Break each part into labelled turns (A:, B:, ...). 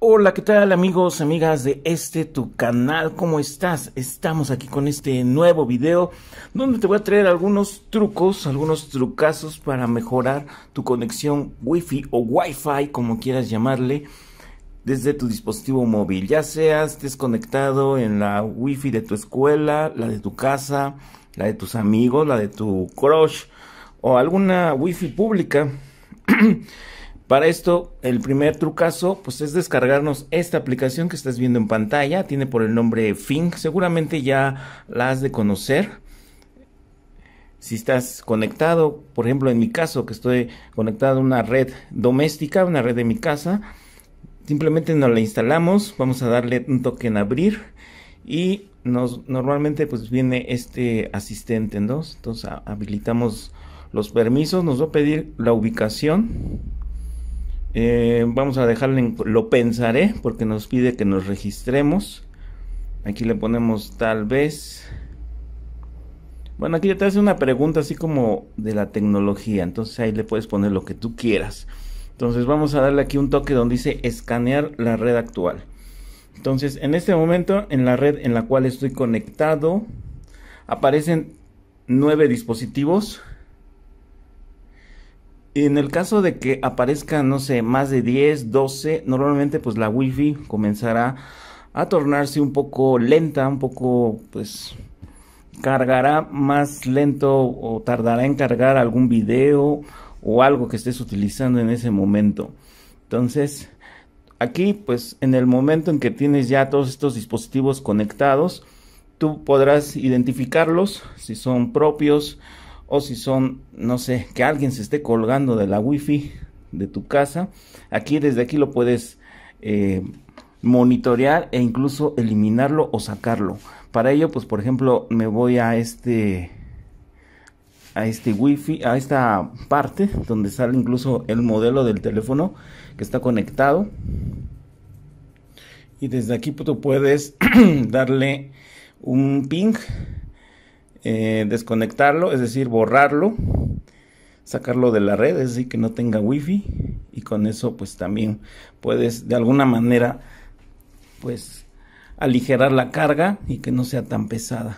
A: Hola, ¿qué tal amigos, amigas de este tu canal? ¿Cómo estás? Estamos aquí con este nuevo video donde te voy a traer algunos trucos, algunos trucazos para mejorar tu conexión Wi-Fi o wifi como quieras llamarle, desde tu dispositivo móvil. Ya seas desconectado en la Wi-Fi de tu escuela, la de tu casa, la de tus amigos, la de tu crush o alguna Wi-Fi pública. Para esto, el primer trucazo pues es descargarnos esta aplicación que estás viendo en pantalla, tiene por el nombre Fing. seguramente ya la has de conocer. Si estás conectado, por ejemplo, en mi caso que estoy conectado a una red doméstica, una red de mi casa, simplemente nos la instalamos, vamos a darle un toque en abrir y nos, normalmente pues viene este asistente, en dos. Entonces habilitamos los permisos, nos va a pedir la ubicación eh, vamos a dejarle lo pensaré porque nos pide que nos registremos. Aquí le ponemos tal vez. Bueno, aquí ya te hace una pregunta así como de la tecnología. Entonces ahí le puedes poner lo que tú quieras. Entonces vamos a darle aquí un toque donde dice escanear la red actual. Entonces en este momento en la red en la cual estoy conectado aparecen nueve dispositivos y en el caso de que aparezca no sé, más de 10, 12, normalmente pues la wifi comenzará a tornarse un poco lenta, un poco pues cargará más lento o tardará en cargar algún video o algo que estés utilizando en ese momento. Entonces, aquí pues en el momento en que tienes ya todos estos dispositivos conectados, tú podrás identificarlos si son propios o si son, no sé, que alguien se esté colgando de la wifi de tu casa, aquí desde aquí lo puedes eh, monitorear e incluso eliminarlo o sacarlo. Para ello, pues por ejemplo, me voy a este a este wifi, a esta parte donde sale incluso el modelo del teléfono que está conectado. Y desde aquí pues, tú puedes darle un ping eh, desconectarlo, es decir, borrarlo, sacarlo de la red, es decir, que no tenga wifi y con eso pues también puedes de alguna manera pues aligerar la carga y que no sea tan pesada.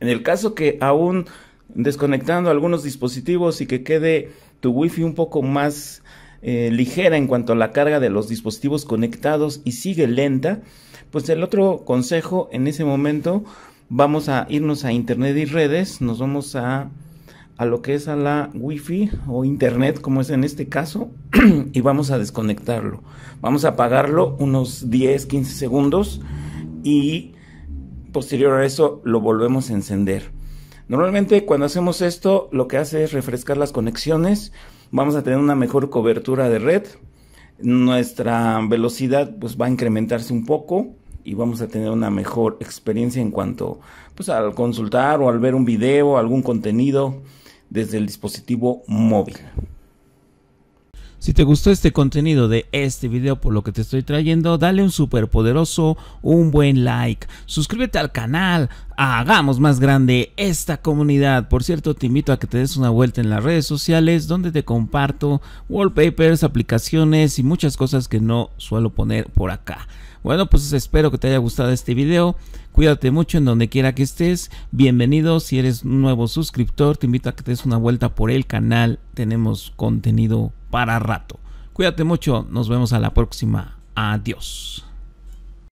A: En el caso que aún desconectando algunos dispositivos y que quede tu wifi un poco más eh, ligera en cuanto a la carga de los dispositivos conectados y sigue lenta, pues el otro consejo en ese momento Vamos a irnos a internet y redes, nos vamos a, lo que es a la wifi o internet como es en este caso y vamos a desconectarlo. Vamos a apagarlo unos 10, 15 segundos y posterior a eso lo volvemos a encender. Normalmente cuando hacemos esto lo que hace es refrescar las conexiones, vamos a tener una mejor cobertura de red, nuestra velocidad pues va a incrementarse un poco y vamos a tener una mejor experiencia en cuanto pues al consultar o al ver un video, algún contenido desde el dispositivo móvil. Si te gustó este contenido de este video por lo que te estoy trayendo, dale un super poderoso, un buen like, suscríbete al canal, hagamos más grande esta comunidad. Por cierto, te invito a que te des una vuelta en las redes sociales donde te comparto wallpapers, aplicaciones y muchas cosas que no suelo poner por acá. Bueno, pues espero que te haya gustado este video. Cuídate mucho en donde quiera que estés. Bienvenido si eres un nuevo suscriptor. Te invito a que te des una vuelta por el canal. Tenemos contenido para rato. Cuídate mucho, nos vemos a la próxima. Adiós.